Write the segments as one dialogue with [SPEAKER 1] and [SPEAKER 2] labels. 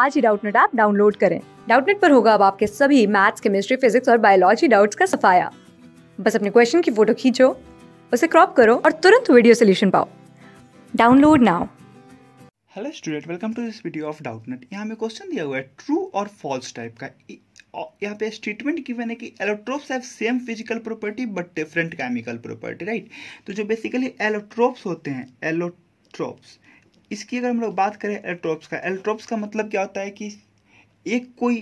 [SPEAKER 1] आज ही Doubtnut app download करें डाउटनेट पर होगा अब आपके सभी मैथ्स केमिस्ट्री फिजिक्स और बायोलॉजी डाउट्स का सफाया बस अपने क्वेश्चन की फोटो खींचो उसे क्रॉप करो और तुरंत वीडियो सोल्यूशन पाओ download now hello student welcome to this video of Doubtnut यहाँ हमें क्वेश्चन दिया हुआ है ट्रू और फॉल्स टाइप का यहाँ पे स्टेटमेंट गिवन है कि allotropes have same physical property but different chemical property right तो जो बेसिकली एलेक्ट्रोप्स होते हैं एलोट्रोप्स इसकी अगर हम लोग बात करें एल्ट्रोप्स का एल्ट्रोप्स का मतलब क्या होता है कि एक कोई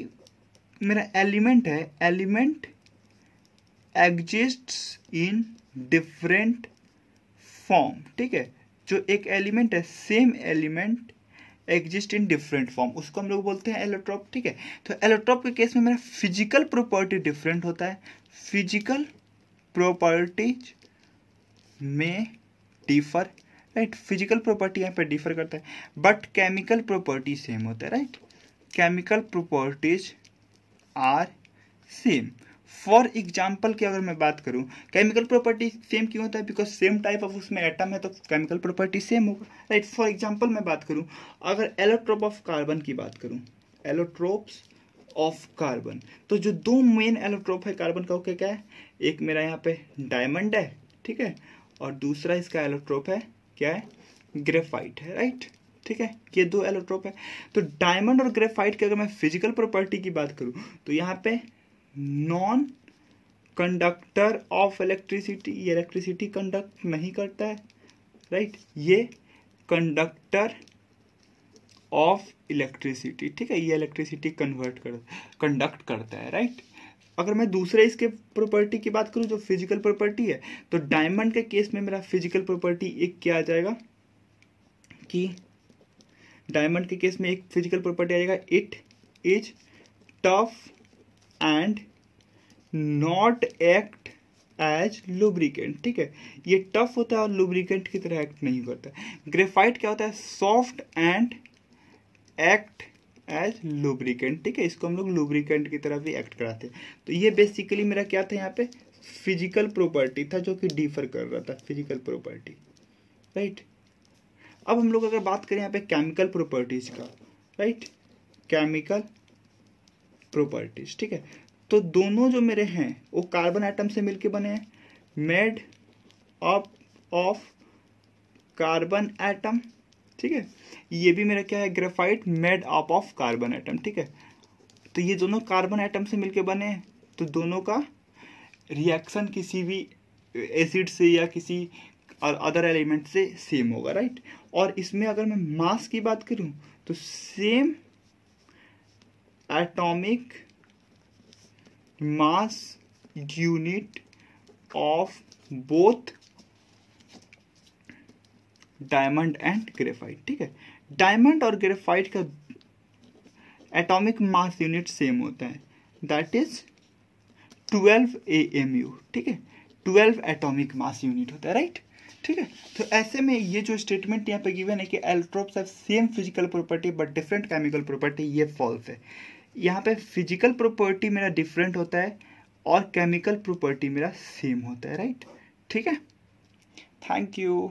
[SPEAKER 1] मेरा एलिमेंट है element exist in different form ठीक है जो एक एलिमेंट है same element exist in different form उसको हम लोग बोलते हैं एलोट्रॉप ठीक है तो एलोट्रॉप के केस में मेरा फिजिकल प्रॉपर्टी डिफरेंट होता है फिजिकल प्रॉपर्टीज में डिफर राइट फिजिकल प्रॉपर्टी यहाँ पे डिफर करता है बट केमिकल प्रॉपर्टी सेम होता है right chemical properties are same for example की अगर मैं बात करूँ केमिकल प्रॉपर्टी सेम क्यों होता है बिकॉज सेम टाइप ऑफ उसमें एटम है तो केमिकल प्रॉपर्टी सेम होगा राइट फॉर एग्जाम्पल मैं बात करूँ अगर एलोट्रोप ऑफ कार्बन की बात करूँ एलोट्रोप्स ऑफ कार्बन तो जो दो मेन एलोट्रोप है कार्बन का ओके क्या है एक मेरा यहाँ पे डायमंड है ठीक है और दूसरा इसका एलोट्रोप है क्या है ग्रेफाइट है राइट ठीक है ये दो एलोट्रोप है तो डायमंड और ग्रेफाइट की अगर मैं फिजिकल प्रॉपर्टी की बात करूँ तो यहाँ पे नॉन कंडक्टर ऑफ इलेक्ट्रिसिटी ये इलेक्ट्रिसिटी कंडक्ट नहीं करता है राइट ये कंडक्टर ऑफ इलेक्ट्रिसिटी ठीक है ये इलेक्ट्रिसिटी कन्वर्ट कर कंडक्ट करता है राइट अगर मैं दूसरे इसके प्रॉपर्टी की बात करूँ जो फिजिकल प्रॉपर्टी है तो डायमंड के केस में मेरा फिजिकल प्रॉपर्टी एक क्या आ जाएगा कि डायमंड के केस में एक फिजिकल प्रॉपर्टी आएगा it is tough and not act as lubricant ठीक है ये टफ होता है और लुब्रिकेंट की तरह एक्ट नहीं करता ग्रेफाइट क्या होता है soft and act as lubricant ठीक है इसको हम लोग लुब्रिकेंट की तरह भी एक्ट कराते हैं तो ये बेसिकली मेरा क्या था यहाँ पे फिजिकल प्रॉपर्टी था जो कि डिफर कर रहा था फिजिकल प्रॉपर्टी राइट अब हम लोग अगर बात करें यहाँ पे केमिकल प्रॉपर्टीज़ का राइट केमिकल प्रॉपर्टीज ठीक है तो दोनों जो मेरे हैं वो कार्बन आइटम से मिलकर बने हैं made of of carbon atom ठीक है ये भी मेरा क्या है graphite made up of carbon atom ठीक है तो ये दोनों कार्बन आइटम से मिलके बने हैं तो दोनों का रिएक्शन किसी भी एसिड से या किसी और अदर एलिमेंट से सेम होगा राइट और इसमें अगर मैं मास की बात करूं तो same atomic mass unit of both diamond and graphite ठीक है डायमंड और ग्रेफाइट का एटॉमिक मास यूनिट सेम होता है that is twelve A M U ठीक है ट्वेल्व एटॉमिक मास यूनिट होता है राइट ठीक है तो ऐसे में ये जो स्टेटमेंट यहाँ पे गिवन है कि allotropes have same physical property but different chemical property ये फॉल्स है यहाँ पे फिजिकल प्रॉपर्टी मेरा डिफरेंट होता है और केमिकल प्रॉपर्टी मेरा सेम होता है राइट ठीक है थैंक यू